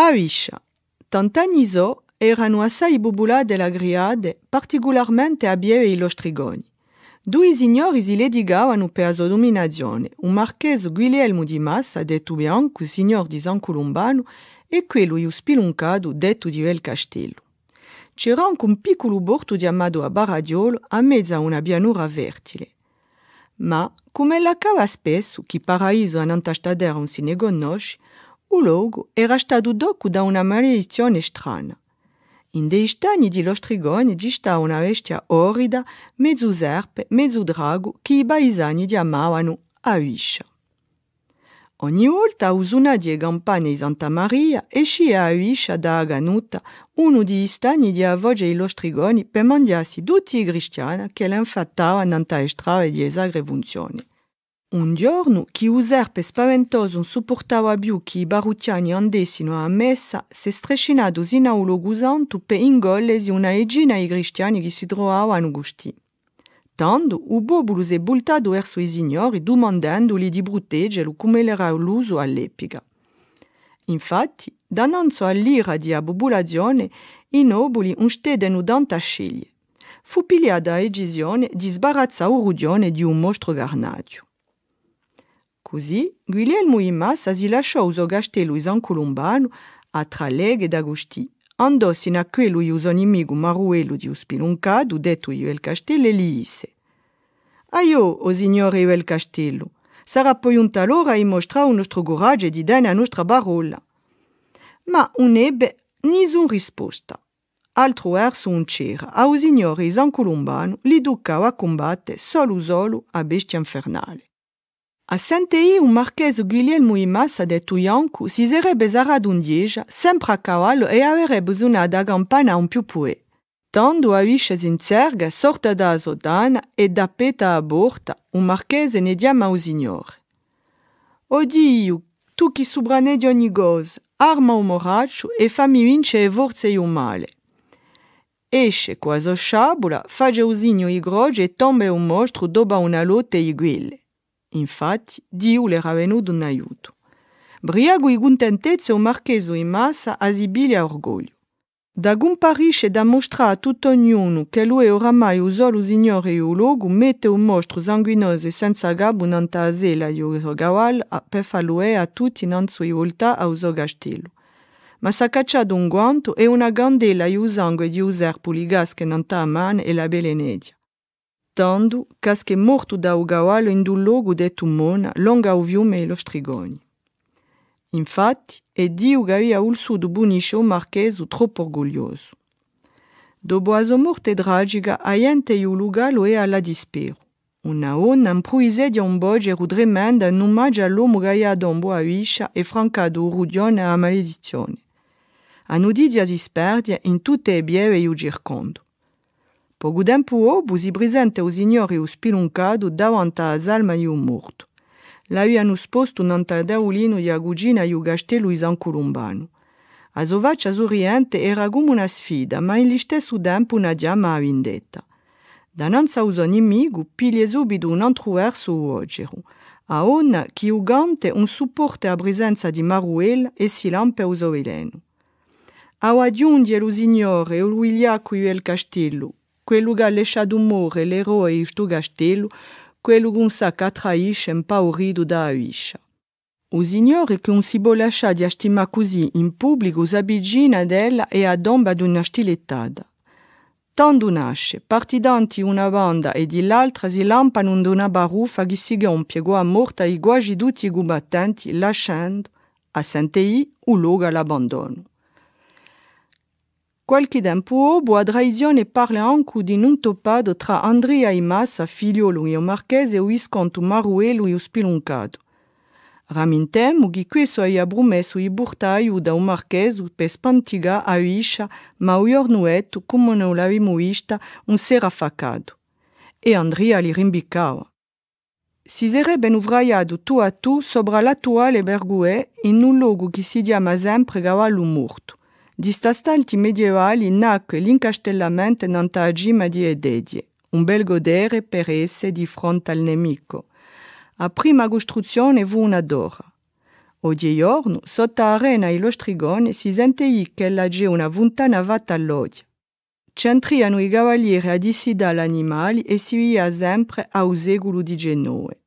Aisha. Tantanizo erano assai de la griade, particolarmente a Bieve e lo Strigoni. Due signori si ledigavano per dominazione, un marchese Guglielmo di Massa, detto Bianco, signor di San Columbano, e quello Iuspiluncado, detu detto di Castello. C'era anche un piccolo borto di a Baradiolo, a mezza una bianura vertile. Ma, come la cava spesso, qui paraiso en Nantastadera un si O logo era stato doco da una maledizione strana. In dei stagni di Lostrigone dista una bestia orrida, mezzo serpe, mezzo drago, che i paesani chiamavano Aisha. Ogni volta usuna di campane di Santa Maria esce a Aisha da Aganuta, uno di stagni di Avoge e Lostrigoni, per mandarsi tutti i cristiani che l'infattavano nanta strade di esagre funzioni. Un giorno chi userpe spaventoso non supportava più che i barutiani andessino a messa, si strescinà in aulo gusanto per ingollesi una egina ai cristiani che si trovavano gusti. Tanto, il popolo si è voltato verso i signori domandandoli di proteggerlo come era l'uso all'epica. Infatti, dananzo all'ira di abobulazione, i nobili non stedeno tanta sceglie. Fu pigliata a decisione di sbarazzare il di un mostro garnaccio. Così, Guglielmo Imma s'asilasciò aux gaste lui an Colombano, a tra ed Agustì. Andò na a que lui inimigo maruelo di uspiluncado detto io e il castello e disse. Aio, os ignore io e castello. Sarà poi un talora e mostra un nostro coraggio e di dare nostra Ma un ebbe nisun risposta. Altro erso un c'era, a us an Colombano li ducava a combattere solo solo a bestia infernale. A Sentei, un marquez Guglielmo Mouimassa de Tuiancu s'y serait bezara un dieja, sempre a cavallo e avere suonato a un più pue. Tando a sorta da et e da peta un marchese ne diama o Odiu, tu qui subrane di ogni arma o moraccio e fammi vince e vorzei un male. Esce fage usigno i groge e tombe un mostro doba una lotte i guille. Infat, diu le ravenu d’un ajuuto. Briagu e guntent seo marquezu im massa aibili a orgolhou. Dagun Paris e da mostratra a tout ognonu, kelo e oramaama o zo ou ignor e ologgu mete o mosttro anguinoz e sens aga un antaze la yogawal a pefaloè a toinnanzu i voltata a zogastelo. Ma sa ccha d’un guanto e una gandela jouzango e dizer poligaque an taman e la beeddia. tanto casque morto da ugawalo in logo de Tumona, longa o viume e lo strigoni. Infatti, è di che aveva il suo buniscio marchese troppo orgoglioso. Dopo la morte tragica, aiente il e lugalo e alla dispero. Una onda impruise di un bogero tremenda non mangia l'uomo che aveva dombo a Iscia e francato a maledizione. A nudi disperdia in tutte le bieve e Po gudempuo busi brisente o ignori o spiluncado davanti a alma e o morto. Lá hu hanno sposto un antadeulino e a Gugina e o Gastelo Isan Columbano. A Sovaccia Oriente era come una sfida, ma in stesso tempo una diama a vendetta. Dananza uso nemico, piglia subito un altro verso o ogero. A Onna, chi ugante un supporte a presenza di Maruel e si lampe uso veleno. A Adiundi e lo signore e lo il castello, Quel che ha lasciato morire l'eroe e sto castello, quello che un sacca traisce impaurito da aiscia. O signore che un si può di astima così in pubblico si avvicina e adomba d'un astiletada. stilettata. Tanto nasce, partidanti una banda e di l'altra si lampano d'una baruffa che si à a morta i guagi tutti i combattenti, lasciando a Santei o luogo all'abbandono. Qualche tempo a traizione parla parle di un topado tra Andrea e Massa, figliolo e marchese e o isconto Maruelo e Ramintem spiluncato. Ramintemo che questo aia brumesso i burtaio da un marchese per spantiga a Uisha, ma o iornuetto, come un sera E Andrea li rimbicava. Si sarebbe uvraiato tu a tu sopra l'attuale Berguè in un luogo che si chiama sempre Di sta stanti medievali nacque l'incastellamento in antagima di Ededie, un bel godere per esse di fronte al nemico. A prima costruzione fu una d'ora. giorno, sotto arena e lo strigone, si sentì che lagge una vuntana vata all'odio. C'entriano i cavalieri a dissidare gli e si via sempre a un di Genove.